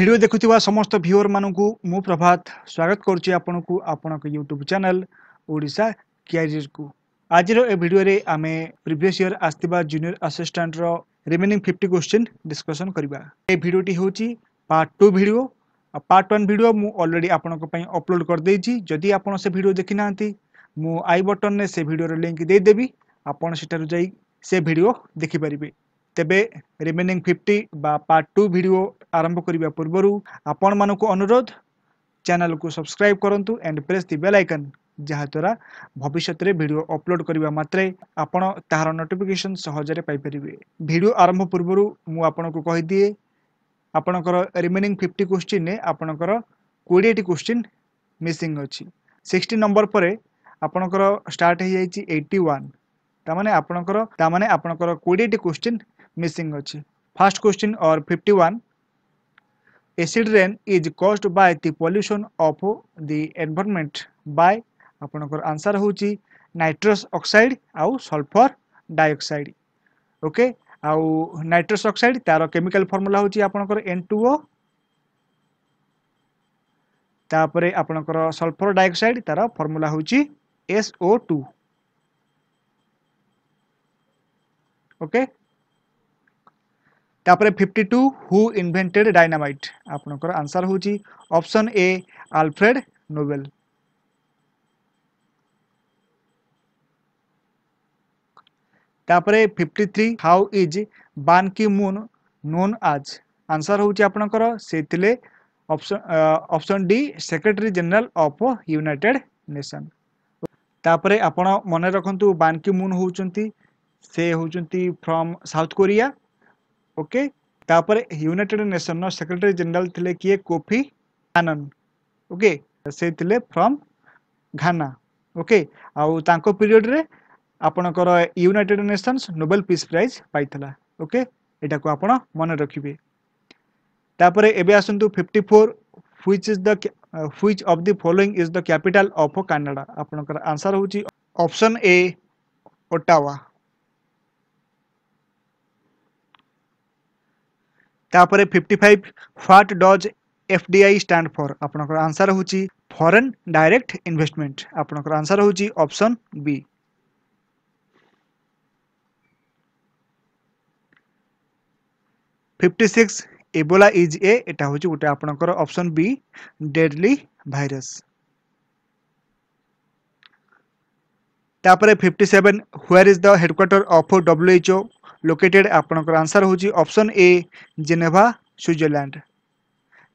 Video দেখুতিবা সমস্ত viewer মানোকু মো প্রভাত স্বাগাত করচি আপোনোকু আপোনাৰ YouTube channel Odisha কেৰিজক আজিৰ এই ভিডিওৰে আমি প্ৰিভিয়াস ইয়াৰ আস্থিবা জুনিয়ৰ অ্যাসিস্টেণ্টৰ ৰিমিনিং 50 কোৱেশ্চন ডিসকাচন কৰিব। এই ভিডিওটি হৈচি part 2 ভিডিও আৰু part 1 ভিডিও মো অলৰেডি আপোনাকৈ পই আপলোড কৰ দিছি। যদি আপোনাসৈ ভিডিও দেখি নাନ୍ତି মো আই বাটন নে সেই ভিডিওৰ লিংক দি দেবি। আপোন সেইটোৰ যাই সেই ভিডিও দেখি পৰিব। ତେବେ ରିମେନିଂ ଫିଫ୍ଟି ବା ପାର୍ଟ ଟୁ ଭିଡ଼ିଓ ଆରମ୍ଭ କରିବା ପୂର୍ବରୁ ଆପଣମାନଙ୍କୁ ଅନୁରୋଧ ଚ୍ୟାନେଲକୁ ସବସ୍କ୍ରାଇବ୍ କରନ୍ତୁ and press the bell icon ଯାହାଦ୍ୱାରା ଭବିଷ୍ୟତରେ ଭିଡ଼ିଓ ଅପଲୋଡ଼ କରିବା ମାତ୍ରେ ଆପଣ ତାହାର ନୋଟିଫିକେସନ୍ ସହଜରେ ପାଇପାରିବେ ଭିଡ଼ିଓ ଆରମ୍ଭ ପୂର୍ବରୁ ମୁଁ ଆପଣଙ୍କୁ କହିଦିଏ ଆପଣଙ୍କର ରିମେନିଂ ଫିଫ୍ଟି କୋଶ୍ଚିନ୍ରେ ଆପଣଙ୍କର କୋଡ଼ିଏଟି କୋଶ୍ଚିନ୍ ମିସିଂ ଅଛି ସିକ୍ସଟି ନମ୍ବର ପରେ ଆପଣଙ୍କର ଷ୍ଟାର୍ଟ ହେଇଯାଇଛି ଏଇଟି ୱାନ୍ ତାମାନେ ଆପଣଙ୍କର ତାମାନେ ଆପଣଙ୍କର କୋଡ଼ିଏଟି କୋଶ୍ଚିନ୍ ମିସିଂ ଅଛି first question or fifty one acid rain is caused by the pollution of the environment by ଆପଣଙ୍କର ଆନ୍ସର୍ ହେଉଛି ନାଇଟ୍ରସ୍ ଅକ୍ସାଇଡ୍ ଆଉ ସଲଫର୍ ଡାଇଅକ୍ସାଇଡ୍ ଓକେ ଆଉ ନାଇଟ୍ରସ୍ ଅକ୍ସାଇଡ୍ ତାର କେମିକାଲ ଫର୍ମୁଲା ହେଉଛି ଆପଣଙ୍କର ଏନ୍ ଟୁ ଓ ତାପରେ ଆପଣଙ୍କର ସଲଫର୍ ଡାଇଅକ୍ସାଇଡ୍ ତାର ଫର୍ମୁଲା ହେଉଛି ଏସ୍ଓ ଟୁ ଓକେ তাপরে fifty two who invented dynamite আপনার আনসার হচ্ছে অপশন এ আলফ্রেড নোবেল তাপরে fifty three how is Ban Ki Moon known as answer হচ্ছে আপনার সেইলে option option D secretary general of United Nation তাপরে আপনার মনে রাখতু বান কি মুন হচ্ছেন সে হচ্ছেন ফ্রম সাউথ কোরিয়া ઓકે ତାପରେ ୟୁନାଇଟେଡ୍ ନେସନର ସେକ୍ରେଟାରୀ ଜେନେରାଲ ଥିଲେ କିଏ କୋଫି ଆନନ ଓକେ ସେ ଥିଲେ ଫ୍ରମ୍ ଘାନା ଓକେ ଆଉ ତାଙ୍କ ପିରିୟଡ଼ରେ ଆପଣଙ୍କର United Nations Nobel peace prize ପାଇଥିଲା ଓକେ ଏଇଟାକୁ ଆପଣ ମନେ ରଖିବେ ତାପରେ ଏବେ ଆସନ୍ତୁ fifty four which is the which of the following is the capital of Canada ଆପଣଙ୍କର ଆନ୍ସର ହେଉଛି ଅପସନ୍ ଏ ଓଟାୱା ତାପରେ fifty five what does F D I stand for ଆପଣଙ୍କର ଆନ୍ସର୍ ହେଉଛି ଫରେନ୍ ଡାଇରେକ୍ଟ ଇନଭେଷ୍ଟମେଣ୍ଟ ଆପଣଙ୍କର answer ହେଉଛି option B fifty six Ebola is a ଏଇଟା ହେଉଛି ଗୋଟେ ଆପଣଙ୍କର ଅପସନ୍ ବି ଡେଡଲି ଭାଇରସ୍ ତାପରେ fifty seven where is the headquarter of WHO located आपणकर आंसर हूँ ऑप्शन ए जेनेवा स्विट्जरलैंड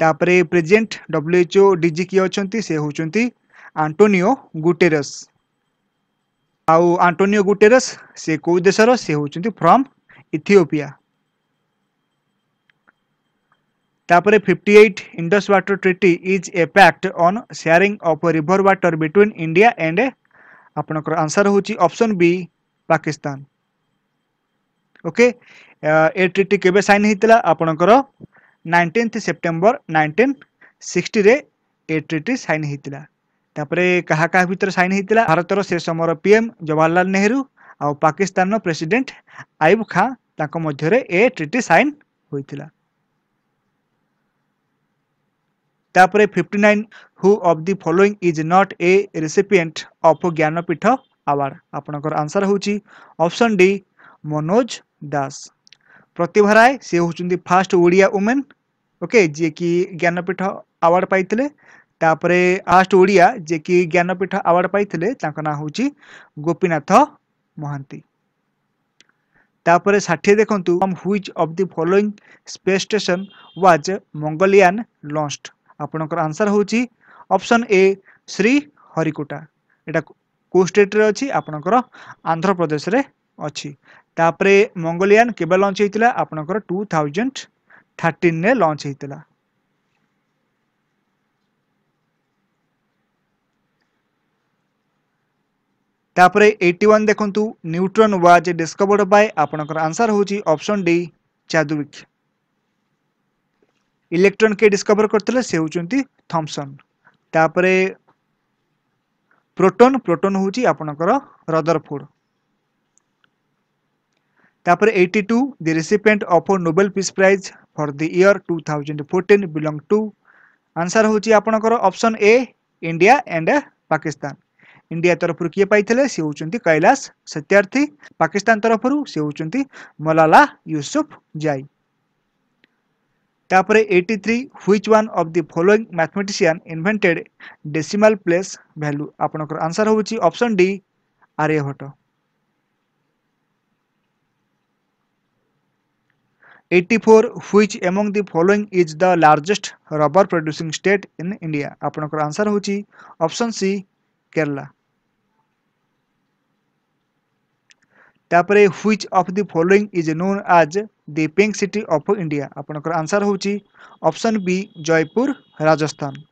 तापर प्रेजेंट डब्ल्यूएचओ डीजी किए अच्छा से होती आंटोनियो गुटेरस आउ आंटोनियो गुटेरस से कौ देशर से होती फ्रम इथियोपिया तापर 58 Indus water treaty is a pact on sharing of river water between India and आपणकर आंसर हूँ ऑप्शन बी पाकिस्तान ଓକେ ଏ ଟ୍ରିଟି କେବେ ସାଇନ୍ ହେଇଥିଲା ଆପଣଙ୍କର ନାଇଣ୍ଟିନ୍ଥ ସେପ୍ଟେମ୍ବର ନାଇଣ୍ଟିନ୍ ସିକ୍ସଟିରେ ଏ ଟ୍ରିଟି ସାଇନ୍ ହେଇଥିଲା ତାପରେ କାହା କାହା ଭିତରେ ସାଇନ୍ ହେଇଥିଲା ଭାରତର ସେ ସମୟର ପିଏମ୍ ଜବାହରଲାଲ ନେହେରୁ ଆଉ ପାକିସ୍ତାନର ପ୍ରେସିଡେଣ୍ଟ ଆଇବ ଖାଁ ତାଙ୍କ ମଧ୍ୟରେ ଏ ଟ୍ରିଟି ସାଇନ୍ ହୋଇଥିଲା ତାପରେ fifty nine who of the following is not a recipient of Jnanpith award ଆପଣଙ୍କର ଆନ୍ସର ହେଉଛି ଅପସନ୍ ଡି ମନୋଜ ଦାସ ପ୍ରତିଭା ରାୟ ସେ ହେଉଛନ୍ତି ଫାର୍ଷ୍ଟ ଓଡ଼ିଆ ଓମେନ୍ ଓକେ ଯିଏକି ଜ୍ଞାନପୀଠ ଆୱାର୍ଡ଼ ପାଇଥିଲେ ତାପରେ ଫାର୍ଷ୍ଟ ଓଡ଼ିଆ ଯିଏକି ଜ୍ଞାନପୀଠ ଆୱାର୍ଡ଼ ପାଇଥିଲେ ତାଙ୍କ ନାଁ ହେଉଛି ଗୋପୀନାଥ ମହାନ୍ତି ତାପରେ ଷାଠିଏ ଦେଖନ୍ତୁ which of the following space station was Mangalyaan launched ଆପଣଙ୍କର ଆନ୍ସର୍ ହେଉଛି ଅପସନ୍ ଏ ଶ୍ରୀ ହରିକୋଟା ଏଇଟା କେଉଁ ଷ୍ଟେଟ୍ରେ ଅଛି ଆପଣଙ୍କର ଆନ୍ଧ୍ରପ୍ରଦେଶରେ ଅଛି ତାପରେ ମଙ୍ଗୋଲିଆନ୍ କେବେ ଲଞ୍ଚ ହେଇଥିଲା ଆପଣଙ୍କର ଟୁ ଥାଉଜେଣ୍ଡ ଥାର୍ଟିନ୍ରେ ଲଞ୍ଚ ହେଇଥିଲା ତାପରେ ଏଇଟି ୱାନ୍ ଦେଖନ୍ତୁ ନ୍ୟୁଟ୍ରନ୍ ୱାଜ୍ ଡିସ୍କଭର୍ଡ ବାଏ ଆପଣଙ୍କର ଆନ୍ସର୍ ହେଉଛି ଅପସନ୍ ଡି ଚାଦୁରିକ୍ ଇଲେକ୍ଟ୍ରନ୍ କିଏ ଡିସ୍କଭର କରିଥିଲେ ସେ ହେଉଛନ୍ତି ଥମ୍ସନ୍ ତାପରେ ପ୍ରୋଟନ୍ ପ୍ରୋଟନ୍ ହେଉଛି ଆପଣଙ୍କର ରଦରଫୋର୍ଡ଼ তারপরে eighty two the recipient of Nobel peace prize for the year two thousand fourteen belong to answer হচ্ছে আপনার option A India and Pakistan India তরফর কিয়ে পাই সে হচ্ছেন কৈলাস সত্যার্থী পাকিস্তান তরফর সে হচ্ছেন মলালা ইউসুফ জাই তাপরে eighty three which one of the following mathematician invented decimal place value আপনার answer হচ্ছে option D Aryabhata eighty four which among the following is the largest rubber producing state in India आपणकर answer हूँ option C Kerala तापर which of the following is known as the pink city of India आपणकर answer हूँ option B Jaipur Rajasthan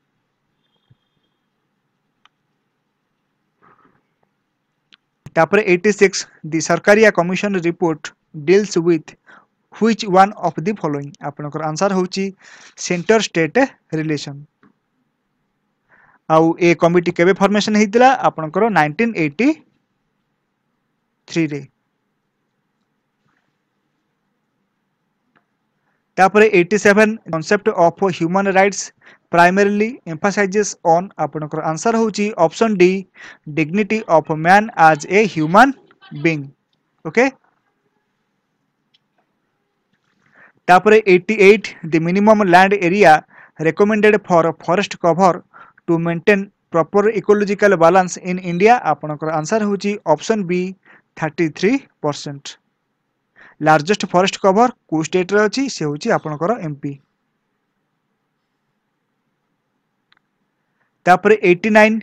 तापर six the Sarkaria commission report deals with which one of the following आपणकर answer हूँ centre state relation आउ ए committee केवे formation होता आपणकर नाइंटीन एटी थ्री रे তারপরে eighty seven concept of human rights primarily emphasises on আপনার আনসার হচ্ছে option D dignity of man as a human being okay তারপরে eighty eight the minimum land area recommended for forest cover to maintain proper ecological balance in India ଆପଣଙ୍କର answer ହେଉଛି option B thirty three percent largest forest cover କେଉଁ ଷ୍ଟେଟ୍ରେ ଅଛି ସେ ହେଉଛି ଆପଣଙ୍କର MP ତାପରେ eighty nine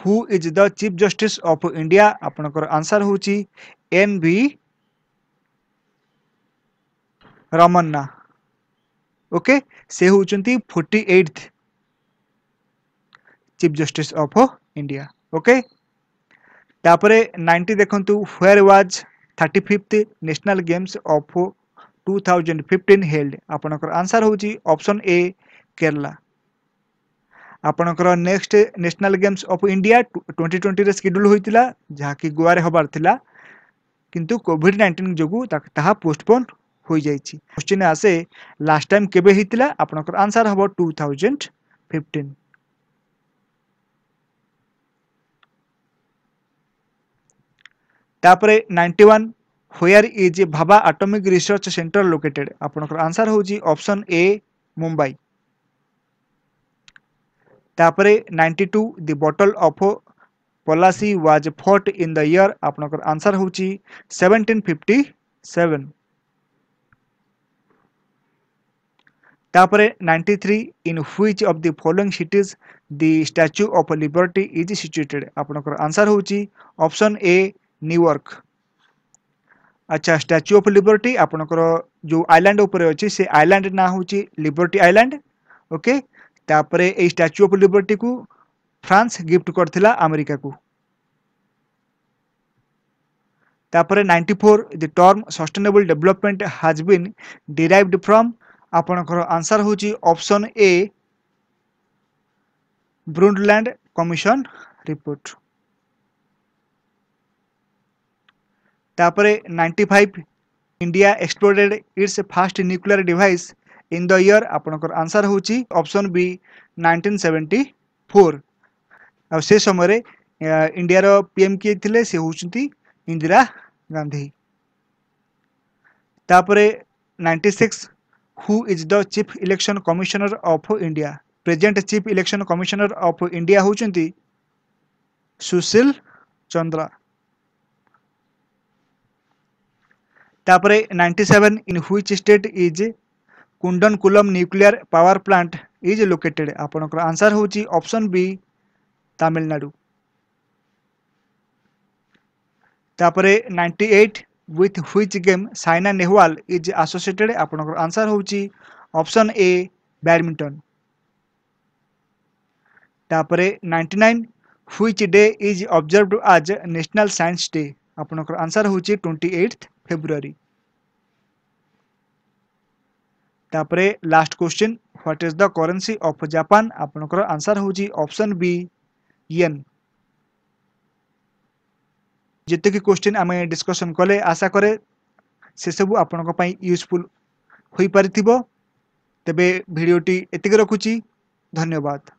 who is the chief justice of India ଆପଣଙ୍କର ଆନ୍ସର୍ ହେଉଛି ଏନ୍ ଭି रमन्ना ओके से हूँ forty eight chief justice of India okay तापरे नाइंटी देखु where was thirty fifth national games of 2015 held आपणकर आंसर होची option A Kerala आपणकर next national games of India twenty twenty schedule होता जहाँकि गोआर हबार किंतु कोविड 19 जो पोस्टपोन हो जाएगी क्वेश्चन आसे लास्ट टाइम केवे होता आपणकर आंसर हम टू थाउजेंड तापर ninety one where is Bhabha atomic research centre located आपणकर आंसर हूँ ऑप्शन ए मुंबई तापर ninety two the battle of Plassey was fought in the year आपणकर आंसर हूँ सेवेन्टीन फिफ्टी તાપરે ninety three in which of the following cities the Statue of Liberty is situated ଆପଣଙ୍କର answer ହେଉଛି option A New York ଆଚ୍ଛା Statue of Liberty ଆପଣଙ୍କର ଯେଉଁ island ଉପରେ ଅଛି ସେ ଆଇଲ୍ୟାଣ୍ଡ ନାଁ ହେଉଛି ଲିବର୍ଟି ଆଇଲ୍ୟାଣ୍ଡ ଓକେ ତାପରେ ଏଇ ଷ୍ଟାଚ୍ୟୁ ଅଫ୍ ଲିବର୍ଟିକୁ ଫ୍ରାନ୍ସ ଗିଫ୍ଟ କରିଥିଲା ଆମେରିକାକୁ ତାପରେ ninety four the term sustainable development has been derived from ଆପଣଙ୍କର ଆନ୍ସର୍ ହେଉଛି option A Brundtland commission report ତାପରେ ninety five India exploded its first nuclear device in the year ଆପଣଙ୍କର answer ହେଉଛି option B nineteen seventy four ଆଉ ସେ ସମୟରେ ଇଣ୍ଡିଆର PM କିଏ ଥିଲେ ସେ ହେଉଛନ୍ତି ଇନ୍ଦିରା ଗାନ୍ଧୀ ତାପରେ ninety six who is the chief election commissioner of india present chief election commissioner of india hochunti Sushil Chandra तापरे 97 in which state is Kudankulam nuclear power plant is located आपणकर आंसर होची ऑप्शन बी तामिलनाडु तापरे 98 with which game Saina Nehwal is associated ଆପଣଙ୍କର answer ହେଉଛି option A badminton ତାପରେ ninety nine which day is observed as national science day ଆପଣଙ୍କର answer ହେଉଛି twenty eight ଫେବୃଆରୀ ତାପରେ last question what is the currency of Japan ଆପଣଙ୍କର answer ହେଉଛି option ବି yen जितकी क्वेश्चन आम डिस्कसन कले आशा कै से सब आपण यूजफुल हो पार तेब भिडटी एतिक रखुची धन्यवाद